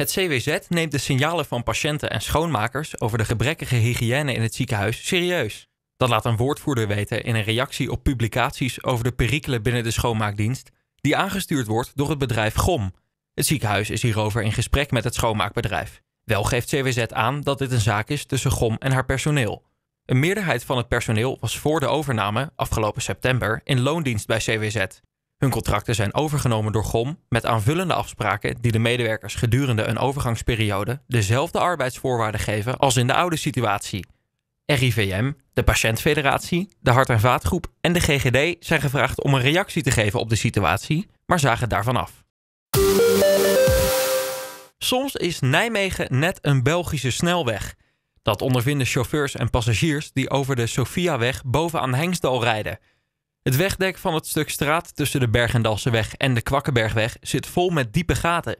Het CWZ neemt de signalen van patiënten en schoonmakers over de gebrekkige hygiëne in het ziekenhuis serieus. Dat laat een woordvoerder weten in een reactie op publicaties over de perikelen binnen de schoonmaakdienst, die aangestuurd wordt door het bedrijf GOM. Het ziekenhuis is hierover in gesprek met het schoonmaakbedrijf. Wel geeft CWZ aan dat dit een zaak is tussen GOM en haar personeel. Een meerderheid van het personeel was voor de overname, afgelopen september, in loondienst bij CWZ. Hun contracten zijn overgenomen door GOM met aanvullende afspraken die de medewerkers gedurende een overgangsperiode dezelfde arbeidsvoorwaarden geven als in de oude situatie. RIVM, de Patiëntfederatie, de Hart- en Vaatgroep en de GGD zijn gevraagd om een reactie te geven op de situatie, maar zagen daarvan af. Soms is Nijmegen net een Belgische snelweg. Dat ondervinden chauffeurs en passagiers die over de Sofiaweg bovenaan Hengsdal rijden. Het wegdek van het stuk straat tussen de Bergendalseweg en de Kwakkenbergweg zit vol met diepe gaten.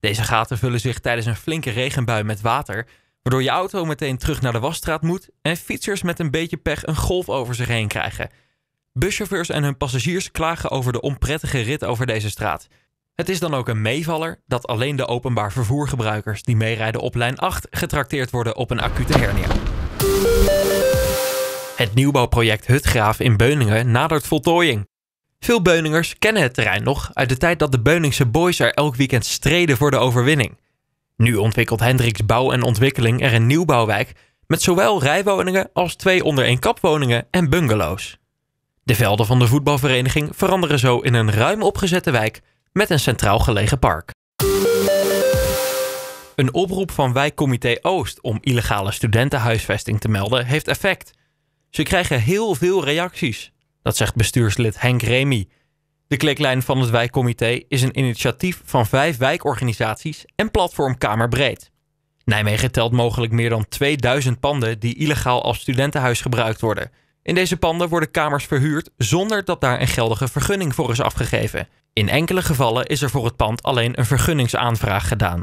Deze gaten vullen zich tijdens een flinke regenbui met water, waardoor je auto meteen terug naar de wasstraat moet en fietsers met een beetje pech een golf over zich heen krijgen. Buschauffeurs en hun passagiers klagen over de onprettige rit over deze straat. Het is dan ook een meevaller dat alleen de openbaar vervoergebruikers die meerijden op lijn 8 getrakteerd worden op een acute hernia. Het nieuwbouwproject Hutgraaf in Beuningen nadert voltooiing. Veel Beuningers kennen het terrein nog uit de tijd dat de Beuningse boys er elk weekend streden voor de overwinning. Nu ontwikkelt Hendricks Bouw en Ontwikkeling er een nieuwbouwwijk met zowel rijwoningen als twee onder één kap woningen en bungalows. De velden van de voetbalvereniging veranderen zo in een ruim opgezette wijk met een centraal gelegen park. Een oproep van wijkcomité Oost om illegale studentenhuisvesting te melden heeft effect. Ze krijgen heel veel reacties. Dat zegt bestuurslid Henk Remy. De kliklijn van het wijkcomité is een initiatief van vijf wijkorganisaties en platform Kamerbreed. Nijmegen telt mogelijk meer dan 2000 panden die illegaal als studentenhuis gebruikt worden. In deze panden worden kamers verhuurd zonder dat daar een geldige vergunning voor is afgegeven. In enkele gevallen is er voor het pand alleen een vergunningsaanvraag gedaan.